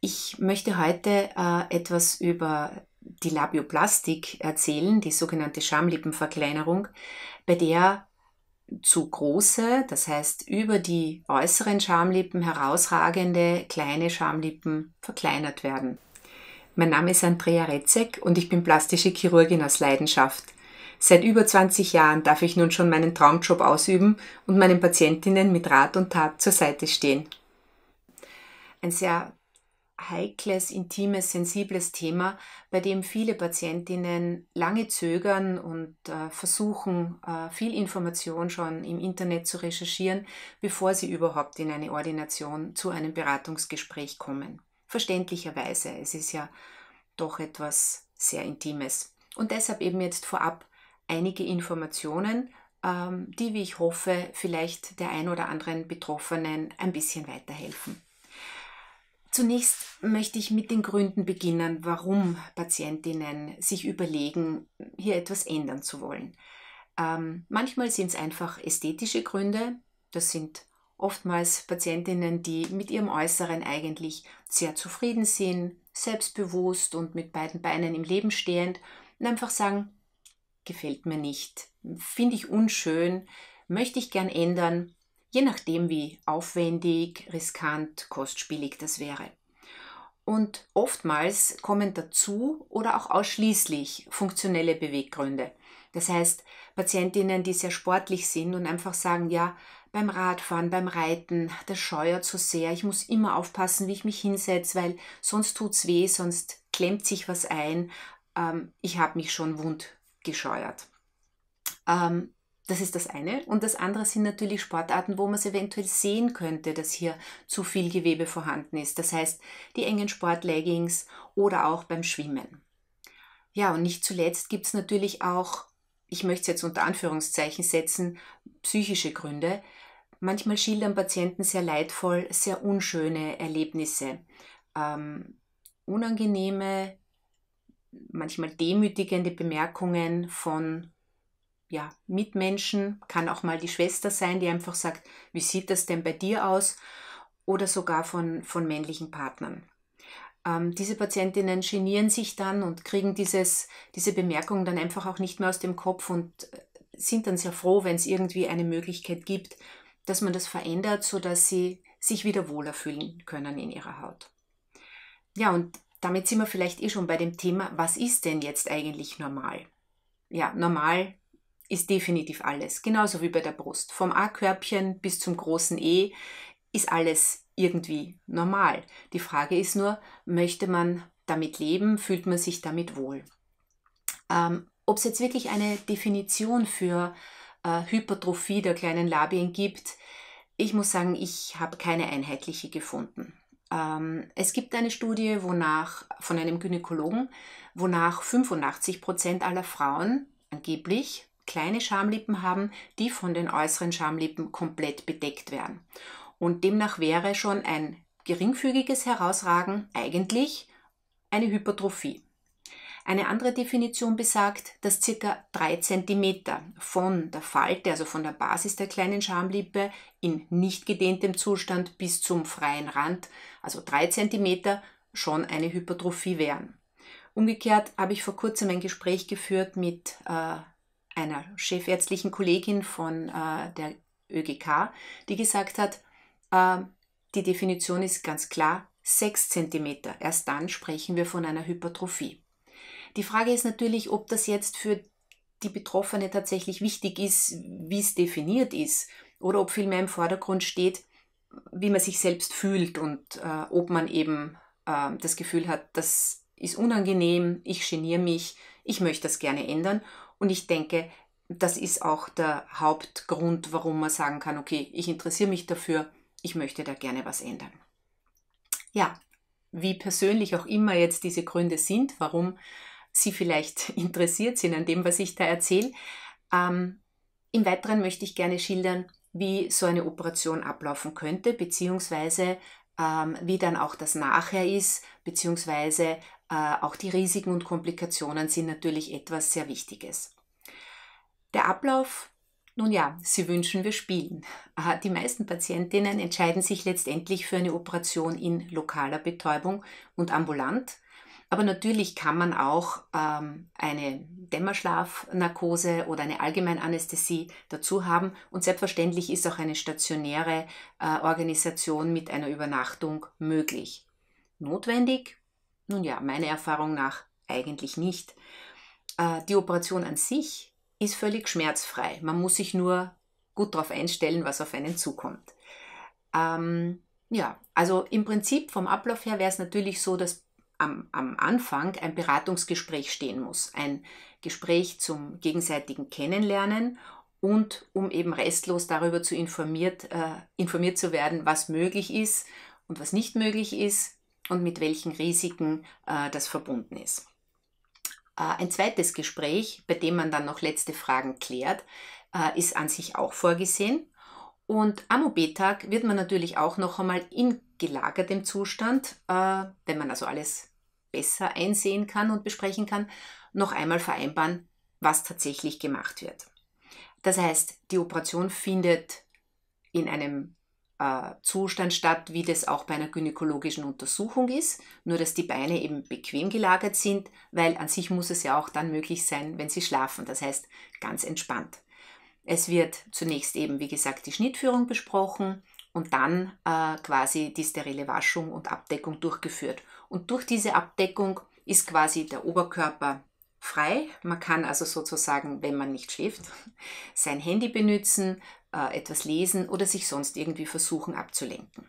Ich möchte heute äh, etwas über die Labioplastik erzählen, die sogenannte Schamlippenverkleinerung, bei der zu große, das heißt über die äußeren Schamlippen herausragende kleine Schamlippen verkleinert werden. Mein Name ist Andrea Retzek und ich bin plastische Chirurgin aus Leidenschaft. Seit über 20 Jahren darf ich nun schon meinen Traumjob ausüben und meinen Patientinnen mit Rat und Tat zur Seite stehen. Ein sehr heikles, intimes, sensibles Thema, bei dem viele Patientinnen lange zögern und äh, versuchen, äh, viel Information schon im Internet zu recherchieren, bevor sie überhaupt in eine Ordination zu einem Beratungsgespräch kommen. Verständlicherweise, es ist ja doch etwas sehr Intimes. Und deshalb eben jetzt vorab einige Informationen, ähm, die, wie ich hoffe, vielleicht der ein oder anderen Betroffenen ein bisschen weiterhelfen. Zunächst möchte ich mit den Gründen beginnen, warum Patientinnen sich überlegen, hier etwas ändern zu wollen. Ähm, manchmal sind es einfach ästhetische Gründe. Das sind oftmals Patientinnen, die mit ihrem Äußeren eigentlich sehr zufrieden sind, selbstbewusst und mit beiden Beinen im Leben stehend und einfach sagen, gefällt mir nicht, finde ich unschön, möchte ich gern ändern, je nachdem, wie aufwendig, riskant, kostspielig das wäre. Und oftmals kommen dazu oder auch ausschließlich funktionelle Beweggründe. Das heißt, Patientinnen, die sehr sportlich sind und einfach sagen, ja, beim Radfahren, beim Reiten, das scheuert so sehr, ich muss immer aufpassen, wie ich mich hinsetze, weil sonst tut es weh, sonst klemmt sich was ein, ähm, ich habe mich schon wund gescheuert. Ähm, das ist das eine. Und das andere sind natürlich Sportarten, wo man es eventuell sehen könnte, dass hier zu viel Gewebe vorhanden ist. Das heißt, die engen Sportleggings oder auch beim Schwimmen. Ja, und nicht zuletzt gibt es natürlich auch, ich möchte es jetzt unter Anführungszeichen setzen, psychische Gründe. Manchmal schildern Patienten sehr leidvoll, sehr unschöne Erlebnisse, ähm, unangenehme, manchmal demütigende Bemerkungen von ja, Mitmenschen, kann auch mal die Schwester sein, die einfach sagt, wie sieht das denn bei dir aus? Oder sogar von, von männlichen Partnern. Ähm, diese Patientinnen genieren sich dann und kriegen dieses, diese Bemerkung dann einfach auch nicht mehr aus dem Kopf und äh, sind dann sehr froh, wenn es irgendwie eine Möglichkeit gibt, dass man das verändert, sodass sie sich wieder wohler fühlen können in ihrer Haut. Ja, und damit sind wir vielleicht eh schon bei dem Thema, was ist denn jetzt eigentlich normal? Ja, normal ist definitiv alles, genauso wie bei der Brust. Vom A-Körbchen bis zum großen E ist alles irgendwie normal. Die Frage ist nur, möchte man damit leben, fühlt man sich damit wohl. Ähm, Ob es jetzt wirklich eine Definition für äh, Hypertrophie der kleinen Labien gibt, ich muss sagen, ich habe keine einheitliche gefunden. Ähm, es gibt eine Studie wonach, von einem Gynäkologen, wonach 85 Prozent aller Frauen angeblich kleine Schamlippen haben, die von den äußeren Schamlippen komplett bedeckt werden. Und demnach wäre schon ein geringfügiges Herausragen eigentlich eine Hypertrophie. Eine andere Definition besagt, dass circa 3 cm von der Falte, also von der Basis der kleinen Schamlippe in nicht gedehntem Zustand bis zum freien Rand, also 3 cm, schon eine Hypertrophie wären. Umgekehrt habe ich vor kurzem ein Gespräch geführt mit äh, einer chefärztlichen Kollegin von äh, der ÖGK, die gesagt hat, äh, die Definition ist ganz klar 6 cm. Erst dann sprechen wir von einer Hypertrophie. Die Frage ist natürlich, ob das jetzt für die Betroffene tatsächlich wichtig ist, wie es definiert ist, oder ob vielmehr im Vordergrund steht, wie man sich selbst fühlt und äh, ob man eben äh, das Gefühl hat, das ist unangenehm, ich geniere mich, ich möchte das gerne ändern und ich denke, das ist auch der Hauptgrund, warum man sagen kann, okay, ich interessiere mich dafür, ich möchte da gerne was ändern. Ja, wie persönlich auch immer jetzt diese Gründe sind, warum Sie vielleicht interessiert sind an dem, was ich da erzähle. Ähm, Im Weiteren möchte ich gerne schildern, wie so eine Operation ablaufen könnte, beziehungsweise ähm, wie dann auch das Nachher ist, beziehungsweise äh, auch die Risiken und Komplikationen sind natürlich etwas sehr Wichtiges. Der Ablauf, nun ja, Sie wünschen, wir spielen. Äh, die meisten Patientinnen entscheiden sich letztendlich für eine Operation in lokaler Betäubung und ambulant. Aber natürlich kann man auch ähm, eine Dämmerschlafnarkose oder eine Allgemeinanästhesie dazu haben. Und selbstverständlich ist auch eine stationäre äh, Organisation mit einer Übernachtung möglich. Notwendig nun ja, meiner Erfahrung nach eigentlich nicht. Äh, die Operation an sich ist völlig schmerzfrei. Man muss sich nur gut darauf einstellen, was auf einen zukommt. Ähm, ja, also im Prinzip vom Ablauf her wäre es natürlich so, dass am, am, Anfang ein Beratungsgespräch stehen muss. Ein Gespräch zum gegenseitigen Kennenlernen und um eben restlos darüber zu informiert, äh, informiert zu werden, was möglich ist und was nicht möglich ist, und mit welchen Risiken äh, das verbunden ist. Äh, ein zweites Gespräch, bei dem man dann noch letzte Fragen klärt, äh, ist an sich auch vorgesehen. Und am OB-Tag wird man natürlich auch noch einmal in gelagertem Zustand, äh, wenn man also alles besser einsehen kann und besprechen kann, noch einmal vereinbaren, was tatsächlich gemacht wird. Das heißt, die Operation findet in einem äh, Zustand statt, wie das auch bei einer gynäkologischen Untersuchung ist, nur dass die Beine eben bequem gelagert sind, weil an sich muss es ja auch dann möglich sein, wenn sie schlafen, das heißt ganz entspannt. Es wird zunächst eben, wie gesagt, die Schnittführung besprochen und dann äh, quasi die sterile Waschung und Abdeckung durchgeführt. Und durch diese Abdeckung ist quasi der Oberkörper frei. Man kann also sozusagen, wenn man nicht schläft, sein Handy benutzen, äh, etwas lesen oder sich sonst irgendwie versuchen abzulenken.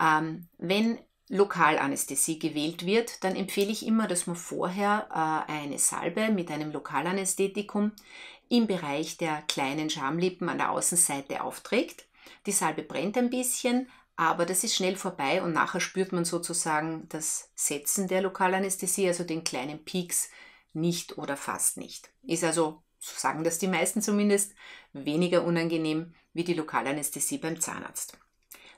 Ähm, wenn Lokalanästhesie gewählt wird, dann empfehle ich immer, dass man vorher äh, eine Salbe mit einem Lokalanästhetikum im Bereich der kleinen Schamlippen an der Außenseite aufträgt. Die Salbe brennt ein bisschen, aber das ist schnell vorbei und nachher spürt man sozusagen das Setzen der Lokalanästhesie, also den kleinen Peaks, nicht oder fast nicht. Ist also so sagen das die meisten zumindest, weniger unangenehm wie die Lokalanästhesie beim Zahnarzt.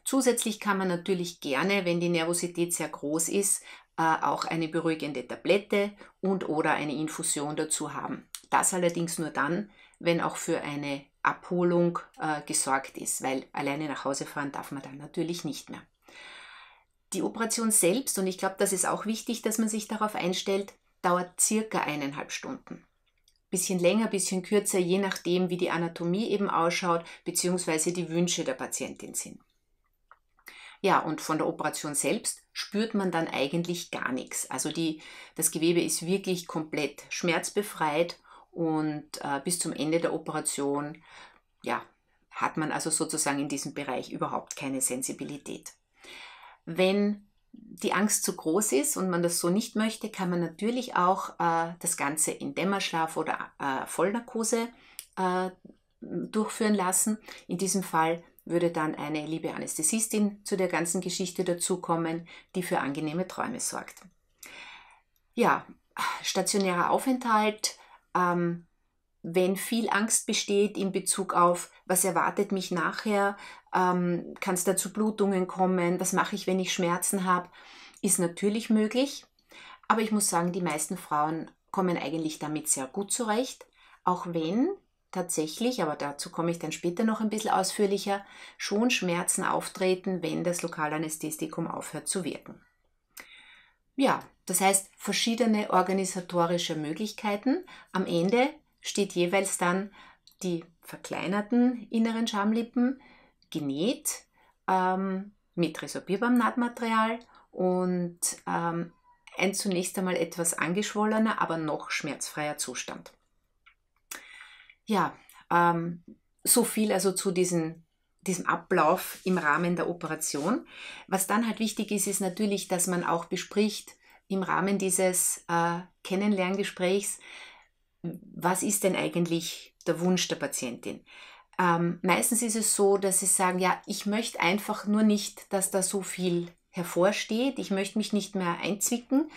Zusätzlich kann man natürlich gerne, wenn die Nervosität sehr groß ist, äh, auch eine beruhigende Tablette und oder eine Infusion dazu haben. Das allerdings nur dann, wenn auch für eine Abholung äh, gesorgt ist, weil alleine nach Hause fahren darf man dann natürlich nicht mehr. Die Operation selbst, und ich glaube, das ist auch wichtig, dass man sich darauf einstellt, dauert circa eineinhalb Stunden bisschen länger, bisschen kürzer, je nachdem, wie die Anatomie eben ausschaut, beziehungsweise die Wünsche der Patientin sind. Ja, und von der Operation selbst spürt man dann eigentlich gar nichts. Also die, das Gewebe ist wirklich komplett schmerzbefreit und äh, bis zum Ende der Operation ja, hat man also sozusagen in diesem Bereich überhaupt keine Sensibilität. Wenn die Angst zu groß ist und man das so nicht möchte, kann man natürlich auch äh, das Ganze in Dämmerschlaf oder äh, Vollnarkose äh, durchführen lassen. In diesem Fall würde dann eine liebe Anästhesistin zu der ganzen Geschichte dazukommen, die für angenehme Träume sorgt. Ja, stationärer Aufenthalt, ähm, wenn viel Angst besteht in Bezug auf, was erwartet mich nachher, ähm, kann es da zu Blutungen kommen, was mache ich, wenn ich Schmerzen habe, ist natürlich möglich. Aber ich muss sagen, die meisten Frauen kommen eigentlich damit sehr gut zurecht, auch wenn tatsächlich, aber dazu komme ich dann später noch ein bisschen ausführlicher, schon Schmerzen auftreten, wenn das Lokalanästhetikum aufhört zu wirken. Ja, das heißt verschiedene organisatorische Möglichkeiten. Am Ende steht jeweils dann die verkleinerten inneren Schamlippen, genäht ähm, mit resorbierbarem Nahtmaterial und ähm, ein zunächst einmal etwas angeschwollener, aber noch schmerzfreier Zustand. Ja, ähm, so viel also zu diesen, diesem Ablauf im Rahmen der Operation. Was dann halt wichtig ist, ist natürlich, dass man auch bespricht im Rahmen dieses äh, Kennenlerngesprächs, was ist denn eigentlich der Wunsch der Patientin? Ähm, meistens ist es so, dass sie sagen, ja, ich möchte einfach nur nicht, dass da so viel hervorsteht. Ich möchte mich nicht mehr einzwicken.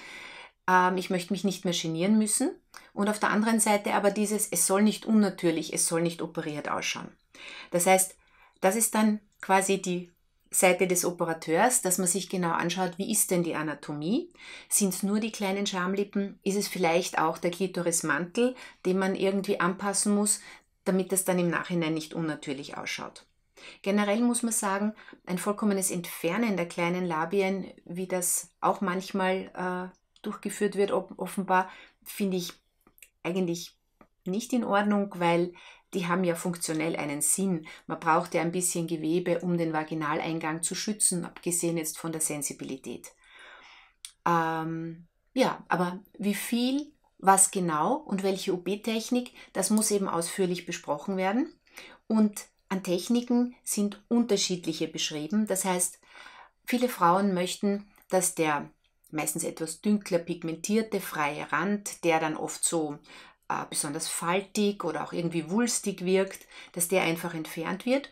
Ähm, ich möchte mich nicht mehr genieren müssen. Und auf der anderen Seite aber dieses, es soll nicht unnatürlich, es soll nicht operiert ausschauen. Das heißt, das ist dann quasi die Seite des Operateurs, dass man sich genau anschaut, wie ist denn die Anatomie? Sind es nur die kleinen Schamlippen? Ist es vielleicht auch der Klitorismantel, den man irgendwie anpassen muss, damit es dann im Nachhinein nicht unnatürlich ausschaut. Generell muss man sagen, ein vollkommenes Entfernen der kleinen Labien, wie das auch manchmal äh, durchgeführt wird, offenbar, finde ich eigentlich nicht in Ordnung, weil die haben ja funktionell einen Sinn. Man braucht ja ein bisschen Gewebe, um den Vaginaleingang zu schützen, abgesehen jetzt von der Sensibilität. Ähm, ja, aber wie viel was genau und welche OP-Technik, das muss eben ausführlich besprochen werden. Und an Techniken sind unterschiedliche beschrieben. Das heißt, viele Frauen möchten, dass der meistens etwas dünkler pigmentierte freie Rand, der dann oft so äh, besonders faltig oder auch irgendwie wulstig wirkt, dass der einfach entfernt wird.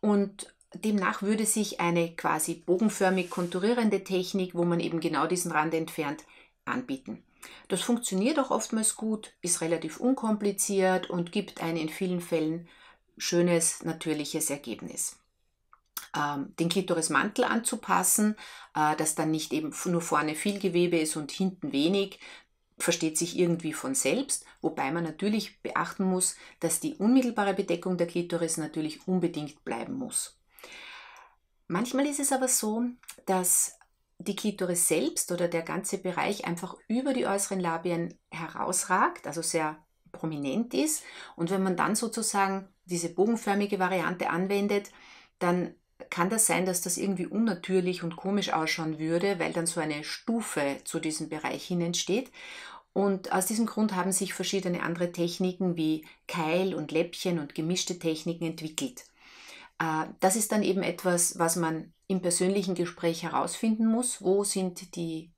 Und demnach würde sich eine quasi bogenförmig konturierende Technik, wo man eben genau diesen Rand entfernt, anbieten. Das funktioniert auch oftmals gut, ist relativ unkompliziert und gibt ein in vielen Fällen schönes, natürliches Ergebnis ähm, den Klitorismantel anzupassen, äh, dass dann nicht eben nur vorne viel Gewebe ist und hinten wenig, versteht sich irgendwie von selbst, wobei man natürlich beachten muss, dass die unmittelbare Bedeckung der Klitoris natürlich unbedingt bleiben muss. Manchmal ist es aber so, dass die Klitoris selbst oder der ganze Bereich einfach über die äußeren Labien herausragt, also sehr prominent ist. Und wenn man dann sozusagen diese bogenförmige Variante anwendet, dann kann das sein, dass das irgendwie unnatürlich und komisch ausschauen würde, weil dann so eine Stufe zu diesem Bereich hin entsteht. Und aus diesem Grund haben sich verschiedene andere Techniken wie Keil und Läppchen und gemischte Techniken entwickelt. Äh, das ist dann eben etwas, was man im persönlichen Gespräch herausfinden muss, wo sind die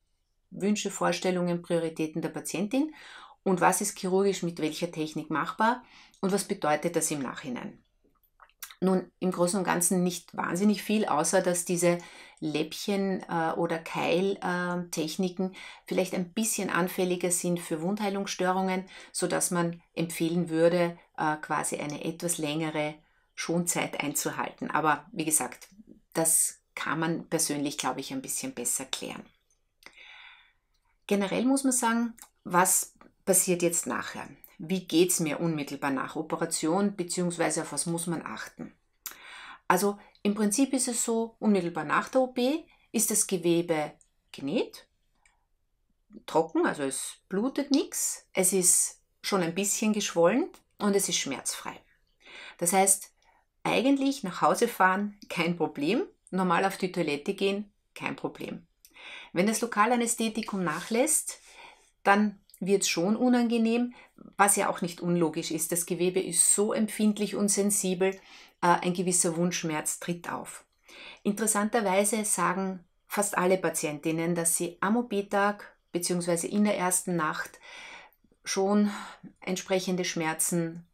Wünsche, Vorstellungen, Prioritäten der Patientin und was ist chirurgisch mit welcher Technik machbar und was bedeutet das im Nachhinein. Nun, im Großen und Ganzen nicht wahnsinnig viel, außer dass diese Läppchen- äh, oder Keiltechniken äh, vielleicht ein bisschen anfälliger sind für Wundheilungsstörungen, sodass man empfehlen würde, äh, quasi eine etwas längere Schonzeit einzuhalten. Aber wie gesagt, das kann man persönlich, glaube ich, ein bisschen besser klären. Generell muss man sagen, was passiert jetzt nachher? Wie geht es mir unmittelbar nach Operation, beziehungsweise auf was muss man achten? Also im Prinzip ist es so, unmittelbar nach der OP ist das Gewebe genäht, trocken, also es blutet nichts, es ist schon ein bisschen geschwollen und es ist schmerzfrei. Das heißt, eigentlich nach Hause fahren, kein Problem. Normal auf die Toilette gehen, kein Problem. Wenn das Lokalanästhetikum nachlässt, dann wird es schon unangenehm, was ja auch nicht unlogisch ist. Das Gewebe ist so empfindlich und sensibel, äh, ein gewisser Wundschmerz tritt auf. Interessanterweise sagen fast alle Patientinnen, dass sie am OP-Tag bzw. in der ersten Nacht schon entsprechende Schmerzen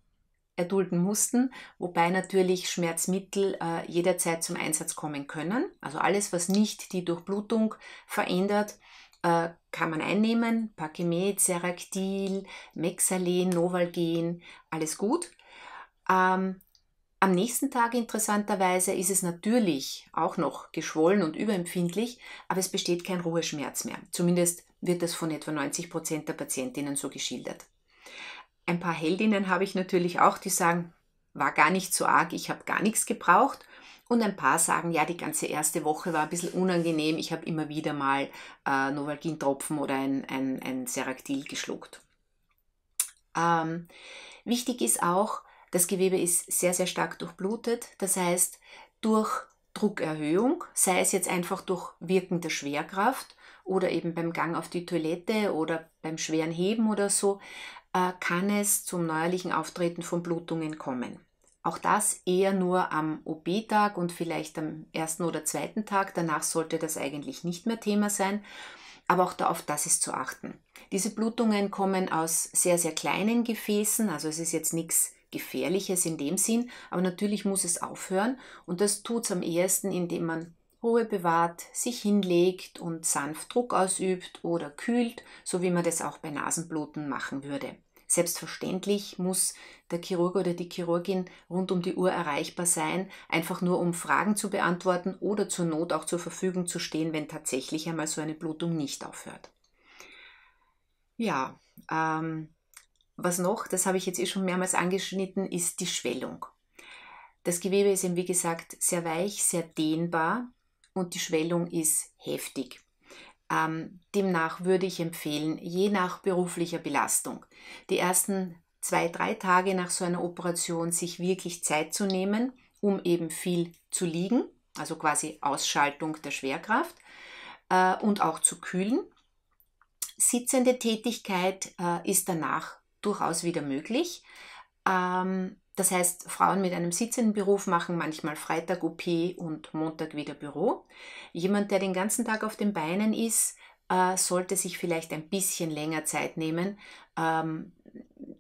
erdulden mussten, wobei natürlich Schmerzmittel äh, jederzeit zum Einsatz kommen können. Also alles, was nicht die Durchblutung verändert, äh, kann man einnehmen. Pakimet, Seractil, Mexalen, Novalgen, alles gut. Ähm, am nächsten Tag interessanterweise ist es natürlich auch noch geschwollen und überempfindlich, aber es besteht kein Ruheschmerz mehr. Zumindest wird das von etwa 90 Prozent der Patientinnen so geschildert ein paar Heldinnen habe ich natürlich auch, die sagen, war gar nicht so arg, ich habe gar nichts gebraucht. Und ein paar sagen, ja, die ganze erste Woche war ein bisschen unangenehm, ich habe immer wieder mal äh, novalgin oder ein, ein, ein Seractil geschluckt. Ähm, wichtig ist auch, das Gewebe ist sehr, sehr stark durchblutet, das heißt, durch Druckerhöhung, sei es jetzt einfach durch Wirken der Schwerkraft oder eben beim Gang auf die Toilette oder beim schweren Heben oder so, äh, kann es zum neuerlichen Auftreten von Blutungen kommen. Auch das eher nur am OP-Tag und vielleicht am ersten oder zweiten Tag. Danach sollte das eigentlich nicht mehr Thema sein. Aber auch da, auf das ist zu achten. Diese Blutungen kommen aus sehr, sehr kleinen Gefäßen. Also es ist jetzt nichts Gefährliches in dem Sinn. Aber natürlich muss es aufhören. Und das tut es am ehesten, indem man Ruhe bewahrt, sich hinlegt und sanft Druck ausübt oder kühlt, so wie man das auch bei Nasenbluten machen würde. Selbstverständlich muss der Chirurg oder die Chirurgin rund um die Uhr erreichbar sein, einfach nur um Fragen zu beantworten oder zur Not auch zur Verfügung zu stehen, wenn tatsächlich einmal so eine Blutung nicht aufhört. Ja, ähm, was noch, das habe ich jetzt eh schon mehrmals angeschnitten, ist die Schwellung. Das Gewebe ist eben, wie gesagt, sehr weich, sehr dehnbar und die Schwellung ist heftig. Ähm, demnach würde ich empfehlen, je nach beruflicher Belastung, die ersten zwei, drei Tage nach so einer Operation sich wirklich Zeit zu nehmen, um eben viel zu liegen, also quasi Ausschaltung der Schwerkraft äh, und auch zu kühlen. Sitzende Tätigkeit äh, ist danach durchaus wieder möglich. Ähm, das heißt, Frauen mit einem sitzenden Beruf machen manchmal Freitag OP und Montag wieder Büro. Jemand, der den ganzen Tag auf den Beinen ist, äh, sollte sich vielleicht ein bisschen länger Zeit nehmen, ähm,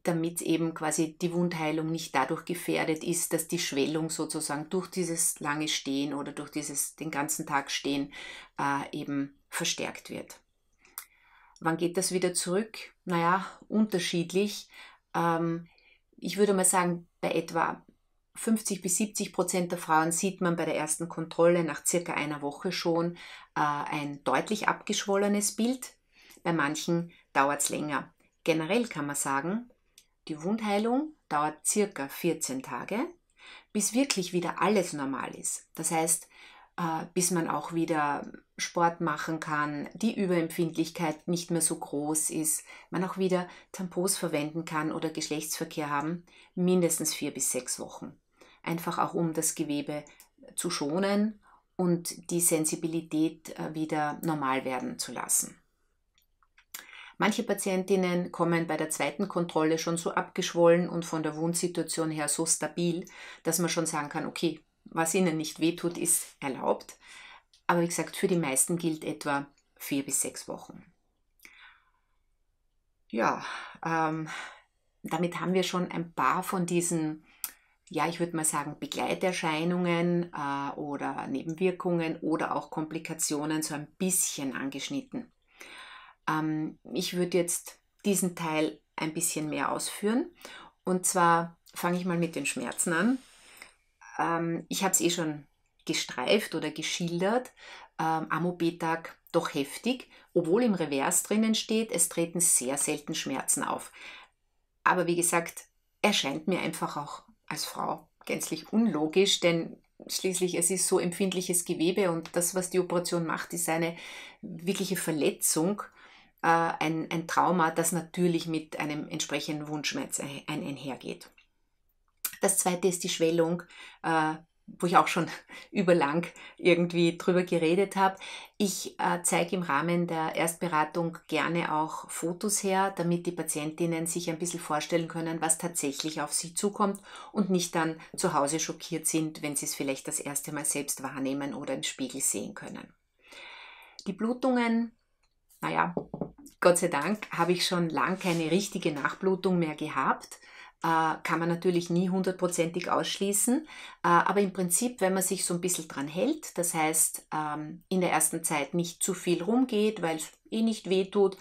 damit eben quasi die Wundheilung nicht dadurch gefährdet ist, dass die Schwellung sozusagen durch dieses lange Stehen oder durch dieses den ganzen Tag Stehen äh, eben verstärkt wird. Wann geht das wieder zurück? Naja, unterschiedlich. Ähm, ich würde mal sagen, bei etwa 50 bis 70 Prozent der Frauen sieht man bei der ersten Kontrolle nach circa einer Woche schon äh, ein deutlich abgeschwollenes Bild. Bei manchen dauert es länger. Generell kann man sagen, die Wundheilung dauert circa 14 Tage, bis wirklich wieder alles normal ist. Das heißt, äh, bis man auch wieder Sport machen kann, die Überempfindlichkeit nicht mehr so groß ist, man auch wieder Tampons verwenden kann oder Geschlechtsverkehr haben, mindestens vier bis sechs Wochen. Einfach auch um das Gewebe zu schonen und die Sensibilität äh, wieder normal werden zu lassen. Manche Patientinnen kommen bei der zweiten Kontrolle schon so abgeschwollen und von der Wundsituation her so stabil, dass man schon sagen kann, okay, was ihnen nicht wehtut, ist erlaubt. Aber wie gesagt, für die meisten gilt etwa vier bis sechs Wochen. Ja, ähm, damit haben wir schon ein paar von diesen, ja, ich würde mal sagen, Begleiterscheinungen äh, oder Nebenwirkungen oder auch Komplikationen so ein bisschen angeschnitten. Ähm, ich würde jetzt diesen Teil ein bisschen mehr ausführen. Und zwar fange ich mal mit den Schmerzen an ähm, ich habe es eh schon gestreift oder geschildert, ähm, Amobetag doch heftig, obwohl im Revers drinnen steht, es treten sehr selten Schmerzen auf. Aber wie gesagt, erscheint mir einfach auch als Frau gänzlich unlogisch, denn schließlich es ist so empfindliches Gewebe und das, was die Operation macht, ist eine wirkliche Verletzung, äh, ein, ein Trauma, das natürlich mit einem entsprechenden Wundschmerz ein, einhergeht. Das zweite ist die Schwellung, äh, wo ich auch schon überlang irgendwie drüber geredet habe. Ich äh, zeige im Rahmen der Erstberatung gerne auch Fotos her, damit die Patientinnen sich ein bisschen vorstellen können, was tatsächlich auf sie zukommt und nicht dann zu Hause schockiert sind, wenn sie es vielleicht das erste Mal selbst wahrnehmen oder im Spiegel sehen können. Die Blutungen, naja, Gott sei Dank habe ich schon lange keine richtige Nachblutung mehr gehabt. Äh, kann man natürlich nie hundertprozentig ausschließen. Äh, aber im Prinzip, wenn man sich so ein bisschen dran hält, das heißt, ähm, in der ersten Zeit nicht zu viel rumgeht, weil es eh nicht weh tut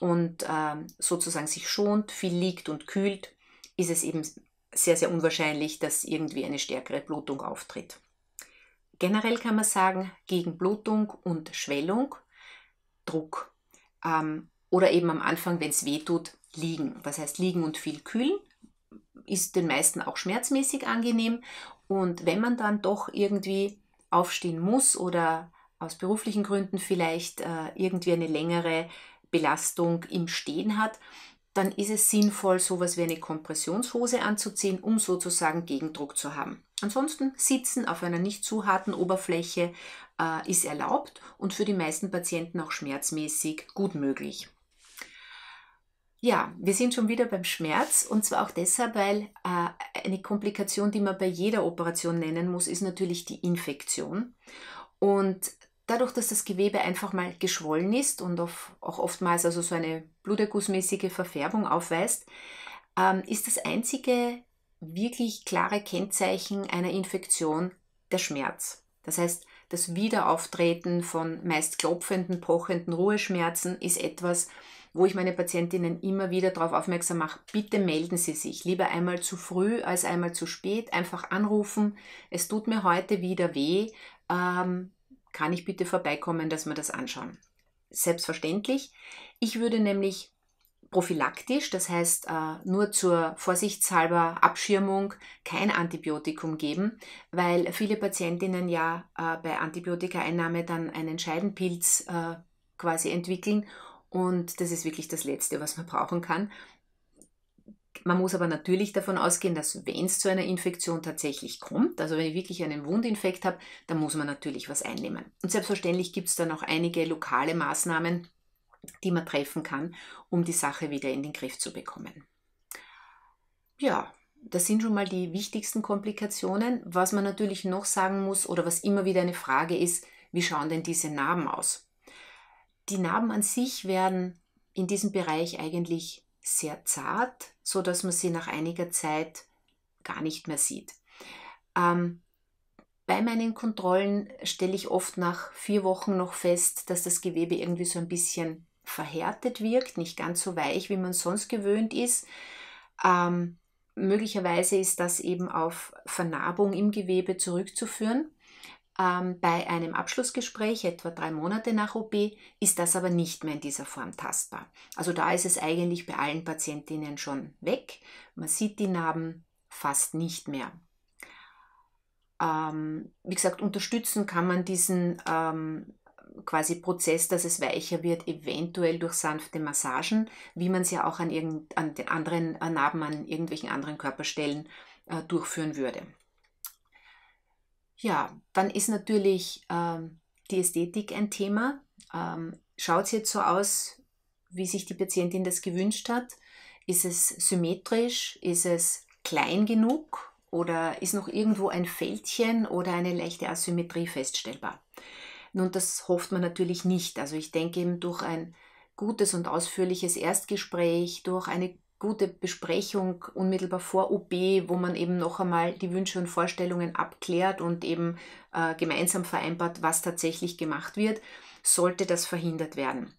und ähm, sozusagen sich schont, viel liegt und kühlt, ist es eben sehr, sehr unwahrscheinlich, dass irgendwie eine stärkere Blutung auftritt. Generell kann man sagen, gegen Blutung und Schwellung, Druck. Ähm, oder eben am Anfang, wenn es weh tut, liegen. Das heißt, liegen und viel kühlen ist den meisten auch schmerzmäßig angenehm. Und wenn man dann doch irgendwie aufstehen muss oder aus beruflichen Gründen vielleicht äh, irgendwie eine längere Belastung im Stehen hat, dann ist es sinnvoll, sowas wie eine Kompressionshose anzuziehen, um sozusagen Gegendruck zu haben. Ansonsten Sitzen auf einer nicht zu harten Oberfläche äh, ist erlaubt und für die meisten Patienten auch schmerzmäßig gut möglich. Ja, wir sind schon wieder beim Schmerz und zwar auch deshalb, weil äh, eine Komplikation, die man bei jeder Operation nennen muss, ist natürlich die Infektion. Und dadurch, dass das Gewebe einfach mal geschwollen ist und auch oftmals also so eine blutergussmäßige Verfärbung aufweist, ähm, ist das einzige wirklich klare Kennzeichen einer Infektion der Schmerz. Das heißt, das Wiederauftreten von meist klopfenden, pochenden Ruheschmerzen ist etwas, wo ich meine Patientinnen immer wieder darauf aufmerksam mache, bitte melden Sie sich. Lieber einmal zu früh als einmal zu spät. Einfach anrufen. Es tut mir heute wieder weh. Ähm, kann ich bitte vorbeikommen, dass wir das anschauen? Selbstverständlich. Ich würde nämlich prophylaktisch, das heißt äh, nur zur vorsichtshalber Abschirmung kein Antibiotikum geben, weil viele Patientinnen ja äh, bei Antibiotikaeinnahme dann einen Scheidenpilz äh, quasi entwickeln und das ist wirklich das Letzte, was man brauchen kann. Man muss aber natürlich davon ausgehen, dass wenn es zu einer Infektion tatsächlich kommt, also wenn ich wirklich einen Wundinfekt habe, dann muss man natürlich was einnehmen. Und selbstverständlich gibt es dann auch einige lokale Maßnahmen, die man treffen kann, um die Sache wieder in den Griff zu bekommen. Ja, das sind schon mal die wichtigsten Komplikationen. Was man natürlich noch sagen muss oder was immer wieder eine Frage ist, wie schauen denn diese Narben aus? Die Narben an sich werden in diesem Bereich eigentlich sehr zart, so dass man sie nach einiger Zeit gar nicht mehr sieht. Ähm, bei meinen Kontrollen stelle ich oft nach vier Wochen noch fest, dass das Gewebe irgendwie so ein bisschen verhärtet wirkt, nicht ganz so weich, wie man sonst gewöhnt ist. Ähm, möglicherweise ist das eben auf Vernarbung im Gewebe zurückzuführen. Ähm, bei einem Abschlussgespräch, etwa drei Monate nach OP, ist das aber nicht mehr in dieser Form tastbar. Also da ist es eigentlich bei allen Patientinnen schon weg. Man sieht die Narben fast nicht mehr. Ähm, wie gesagt, unterstützen kann man diesen ähm, quasi Prozess, dass es weicher wird, eventuell durch sanfte Massagen, wie man es ja auch an, irgend, an den anderen Narben an irgendwelchen anderen Körperstellen äh, durchführen würde. Ja, dann ist natürlich ähm, die Ästhetik ein Thema. Ähm, Schaut es jetzt so aus, wie sich die Patientin das gewünscht hat? Ist es symmetrisch? Ist es klein genug? Oder ist noch irgendwo ein Fältchen oder eine leichte Asymmetrie feststellbar? Nun, das hofft man natürlich nicht. Also ich denke eben durch ein gutes und ausführliches Erstgespräch, durch eine gute Besprechung unmittelbar vor OB, wo man eben noch einmal die Wünsche und Vorstellungen abklärt und eben äh, gemeinsam vereinbart, was tatsächlich gemacht wird, sollte das verhindert werden.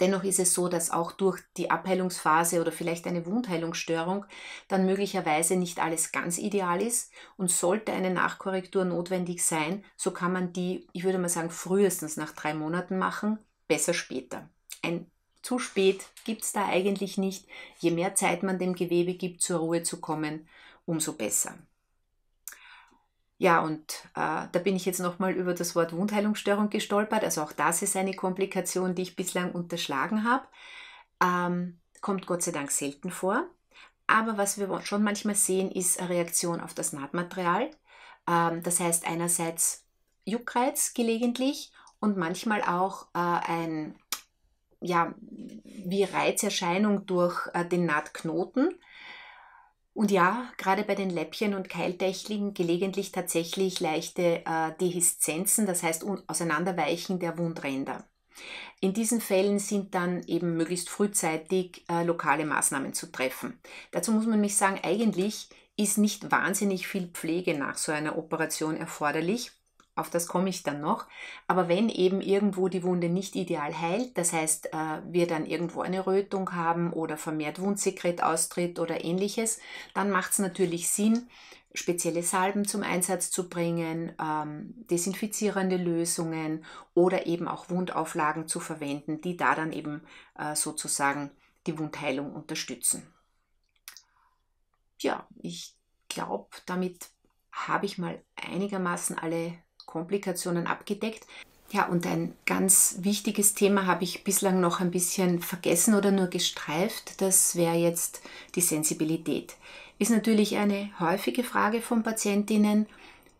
Dennoch ist es so, dass auch durch die Abheilungsphase oder vielleicht eine Wundheilungsstörung dann möglicherweise nicht alles ganz ideal ist und sollte eine Nachkorrektur notwendig sein, so kann man die, ich würde mal sagen, frühestens nach drei Monaten machen, besser später. Ein zu spät gibt es da eigentlich nicht. Je mehr Zeit man dem Gewebe gibt, zur Ruhe zu kommen, umso besser. Ja, und äh, da bin ich jetzt nochmal über das Wort Wundheilungsstörung gestolpert. Also auch das ist eine Komplikation, die ich bislang unterschlagen habe. Ähm, kommt Gott sei Dank selten vor. Aber was wir schon manchmal sehen, ist eine Reaktion auf das Nahtmaterial. Ähm, das heißt einerseits Juckreiz gelegentlich und manchmal auch äh, ein ja, wie Reizerscheinung durch äh, den Nahtknoten. Und ja, gerade bei den Läppchen und Keildächligen gelegentlich tatsächlich leichte äh, Dehiszenzen, das heißt Auseinanderweichen der Wundränder. In diesen Fällen sind dann eben möglichst frühzeitig äh, lokale Maßnahmen zu treffen. Dazu muss man mich sagen, eigentlich ist nicht wahnsinnig viel Pflege nach so einer Operation erforderlich auf das komme ich dann noch. Aber wenn eben irgendwo die Wunde nicht ideal heilt, das heißt, äh, wir dann irgendwo eine Rötung haben oder vermehrt Wundsekret austritt oder ähnliches, dann macht es natürlich Sinn, spezielle Salben zum Einsatz zu bringen, ähm, desinfizierende Lösungen oder eben auch Wundauflagen zu verwenden, die da dann eben äh, sozusagen die Wundheilung unterstützen. Ja, ich glaube, damit habe ich mal einigermaßen alle Komplikationen abgedeckt. Ja, und ein ganz wichtiges Thema habe ich bislang noch ein bisschen vergessen oder nur gestreift. Das wäre jetzt die Sensibilität. Ist natürlich eine häufige Frage von Patientinnen.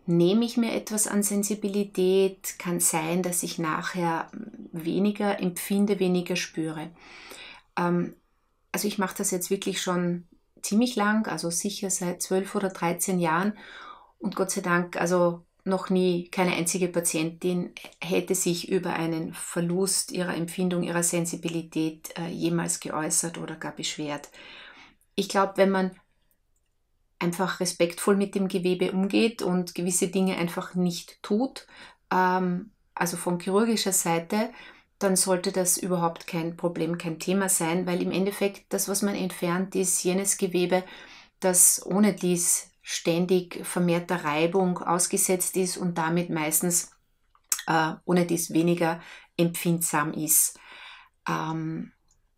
Nehme ich mir etwas an Sensibilität? Kann sein, dass ich nachher weniger empfinde, weniger spüre. Ähm, also ich mache das jetzt wirklich schon ziemlich lang, also sicher seit 12 oder 13 Jahren. Und Gott sei Dank, also noch nie, keine einzige Patientin hätte sich über einen Verlust ihrer Empfindung, ihrer Sensibilität äh, jemals geäußert oder gar beschwert. Ich glaube, wenn man einfach respektvoll mit dem Gewebe umgeht und gewisse Dinge einfach nicht tut, ähm, also von chirurgischer Seite, dann sollte das überhaupt kein Problem, kein Thema sein, weil im Endeffekt das, was man entfernt, ist jenes Gewebe, das ohne dies ständig vermehrter Reibung ausgesetzt ist und damit meistens äh, ohne dies weniger empfindsam ist. Ähm,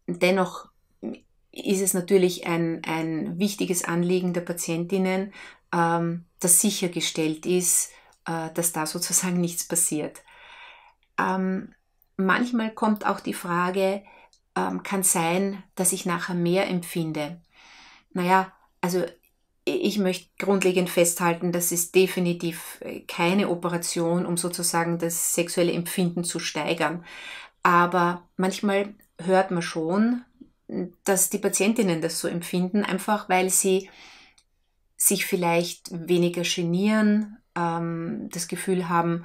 dennoch ist es natürlich ein, ein wichtiges Anliegen der Patientinnen, ähm, dass sichergestellt ist, äh, dass da sozusagen nichts passiert. Ähm, manchmal kommt auch die Frage, ähm, kann sein, dass ich nachher mehr empfinde. Naja, also ich möchte grundlegend festhalten, das ist definitiv äh, keine Operation, um sozusagen das sexuelle Empfinden zu steigern. Aber manchmal hört man schon, dass die Patientinnen das so empfinden, einfach weil sie sich vielleicht weniger genieren, ähm, das Gefühl haben,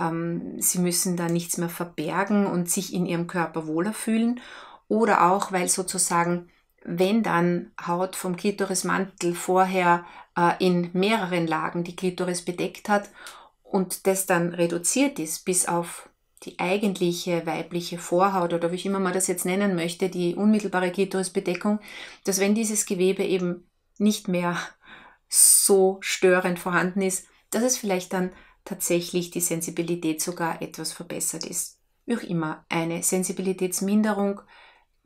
ähm, sie müssen da nichts mehr verbergen und sich in ihrem Körper wohler fühlen. Oder auch, weil sozusagen wenn dann Haut vom Klitorismantel vorher äh, in mehreren Lagen die Klitoris bedeckt hat und das dann reduziert ist bis auf die eigentliche weibliche Vorhaut oder wie ich immer mal das jetzt nennen möchte, die unmittelbare Klitorisbedeckung, dass wenn dieses Gewebe eben nicht mehr so störend vorhanden ist, dass es vielleicht dann tatsächlich die Sensibilität sogar etwas verbessert ist. Wie auch immer, eine Sensibilitätsminderung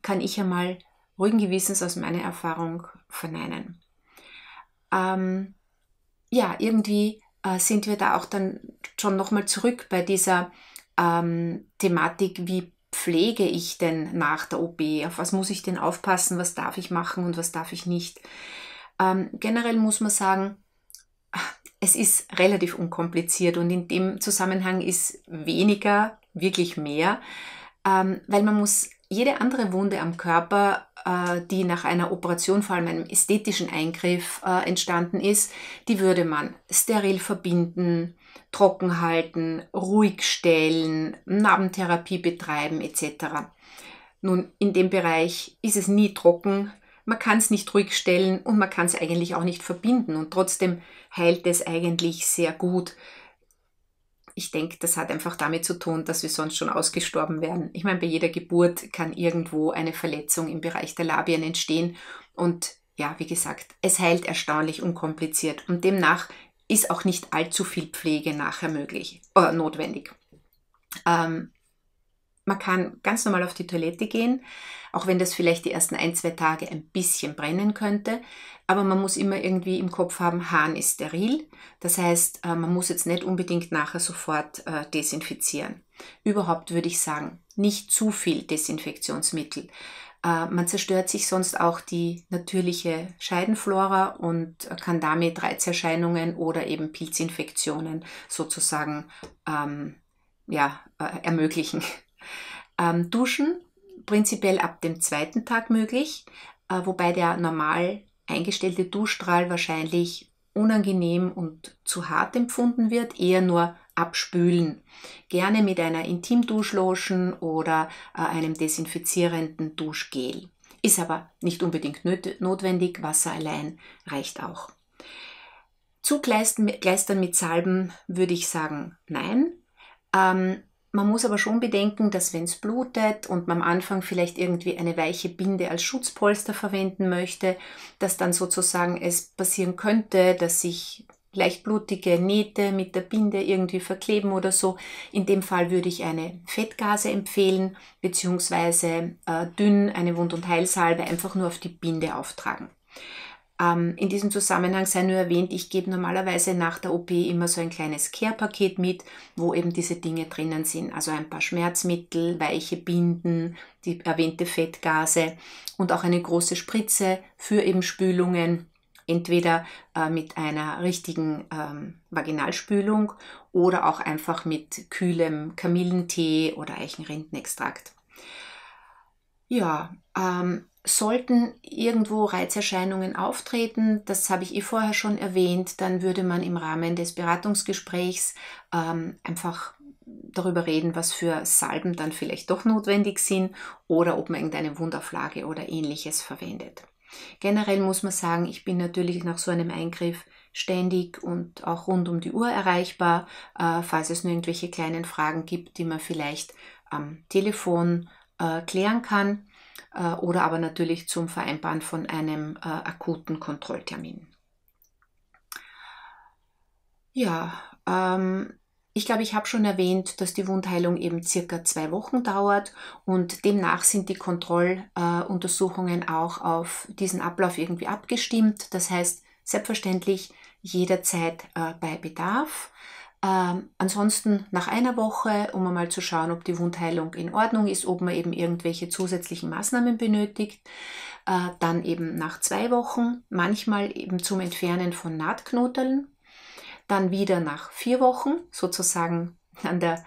kann ich einmal ruhigen Gewissens aus meiner Erfahrung verneinen. Ähm, ja, irgendwie äh, sind wir da auch dann schon nochmal zurück bei dieser ähm, Thematik, wie pflege ich denn nach der OP? Auf was muss ich denn aufpassen? Was darf ich machen und was darf ich nicht? Ähm, generell muss man sagen, es ist relativ unkompliziert und in dem Zusammenhang ist weniger wirklich mehr, ähm, weil man muss jede andere Wunde am Körper äh, die nach einer Operation, vor allem einem ästhetischen Eingriff, äh, entstanden ist, die würde man steril verbinden, trocken halten, ruhig stellen, Narbentherapie betreiben etc. Nun, in dem Bereich ist es nie trocken, man kann es nicht ruhig stellen und man kann es eigentlich auch nicht verbinden und trotzdem heilt es eigentlich sehr gut ich denke, das hat einfach damit zu tun, dass wir sonst schon ausgestorben wären. Ich meine, bei jeder Geburt kann irgendwo eine Verletzung im Bereich der Labien entstehen und ja, wie gesagt, es heilt erstaunlich unkompliziert und demnach ist auch nicht allzu viel Pflege nachher möglich, äh, notwendig. Ähm, man kann ganz normal auf die Toilette gehen, auch wenn das vielleicht die ersten ein, zwei Tage ein bisschen brennen könnte. Aber man muss immer irgendwie im Kopf haben, Hahn ist steril. Das heißt, äh, man muss jetzt nicht unbedingt nachher sofort äh, desinfizieren. Überhaupt würde ich sagen, nicht zu viel Desinfektionsmittel. Äh, man zerstört sich sonst auch die natürliche Scheidenflora und kann damit Reizerscheinungen oder eben Pilzinfektionen sozusagen ähm, ja, äh, ermöglichen. Ähm, duschen prinzipiell ab dem zweiten Tag möglich, äh, wobei der normal eingestellte Duschstrahl wahrscheinlich unangenehm und zu hart empfunden wird, eher nur abspülen. Gerne mit einer Intimduschlotion oder äh, einem desinfizierenden Duschgel. Ist aber nicht unbedingt notwendig, Wasser allein reicht auch. Zugleistern mit Salben würde ich sagen, nein. Ähm, man muss aber schon bedenken, dass wenn es blutet und man am Anfang vielleicht irgendwie eine weiche Binde als Schutzpolster verwenden möchte, dass dann sozusagen es passieren könnte, dass sich leicht blutige Nähte mit der Binde irgendwie verkleben oder so. In dem Fall würde ich eine Fettgase empfehlen, beziehungsweise äh, dünn eine Wund- und Heilsalbe einfach nur auf die Binde auftragen. Ähm, in diesem Zusammenhang sei nur erwähnt, ich gebe normalerweise nach der OP immer so ein kleines Care-Paket mit, wo eben diese Dinge drinnen sind. Also ein paar Schmerzmittel, weiche Binden, die erwähnte Fettgase und auch eine große Spritze für eben Spülungen entweder äh, mit einer richtigen ähm, Vaginalspülung oder auch einfach mit kühlem Kamillentee oder Eichenrindenextrakt. Ja, ähm, Sollten irgendwo Reizerscheinungen auftreten, das habe ich eh vorher schon erwähnt, dann würde man im Rahmen des Beratungsgesprächs ähm, einfach darüber reden, was für Salben dann vielleicht doch notwendig sind oder ob man irgendeine Wundauflage oder ähnliches verwendet. Generell muss man sagen, ich bin natürlich nach so einem Eingriff ständig und auch rund um die Uhr erreichbar, äh, falls es nur irgendwelche kleinen Fragen gibt, die man vielleicht am Telefon äh, klären kann. Äh, oder aber natürlich zum Vereinbaren von einem äh, akuten Kontrolltermin. Ja, ähm, ich glaube, ich habe schon erwähnt, dass die Wundheilung eben circa zwei Wochen dauert und demnach sind die Kontrolluntersuchungen äh, auch auf diesen Ablauf irgendwie abgestimmt. Das heißt, selbstverständlich jederzeit äh, bei Bedarf. Ähm, ansonsten nach einer Woche, um einmal zu schauen, ob die Wundheilung in Ordnung ist, ob man eben irgendwelche zusätzlichen Maßnahmen benötigt. Äh, dann eben nach zwei Wochen, manchmal eben zum Entfernen von Nahtknoteln. Dann wieder nach vier Wochen, sozusagen an der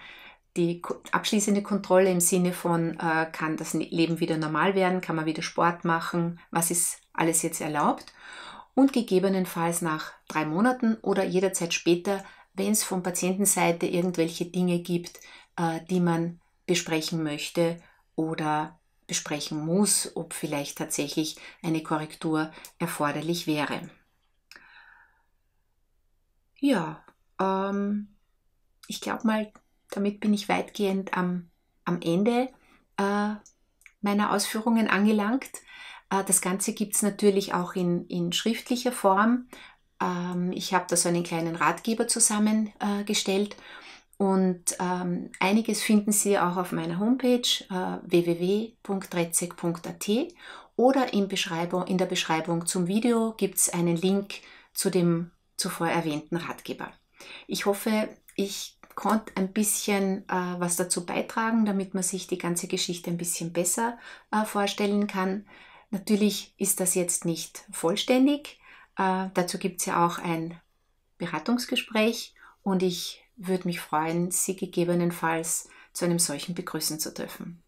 die abschließende Kontrolle im Sinne von, äh, kann das ne-, Leben wieder normal werden, kann man wieder Sport machen, was ist alles jetzt erlaubt und gegebenenfalls nach drei Monaten oder jederzeit später wenn es von Patientenseite irgendwelche Dinge gibt, äh, die man besprechen möchte oder besprechen muss, ob vielleicht tatsächlich eine Korrektur erforderlich wäre. Ja, ähm, ich glaube mal, damit bin ich weitgehend am, am Ende äh, meiner Ausführungen angelangt. Äh, das Ganze gibt es natürlich auch in, in schriftlicher Form ähm, ich habe da so einen kleinen Ratgeber zusammengestellt. Äh, und ähm, einiges finden Sie auch auf meiner Homepage äh, www.rezek.at oder in, Beschreibung, in der Beschreibung zum Video gibt es einen Link zu dem zuvor erwähnten Ratgeber. Ich hoffe, ich konnte ein bisschen äh, was dazu beitragen, damit man sich die ganze Geschichte ein bisschen besser äh, vorstellen kann. Natürlich ist das jetzt nicht vollständig. Äh, dazu gibt es ja auch ein Beratungsgespräch und ich würde mich freuen, Sie gegebenenfalls zu einem solchen begrüßen zu dürfen.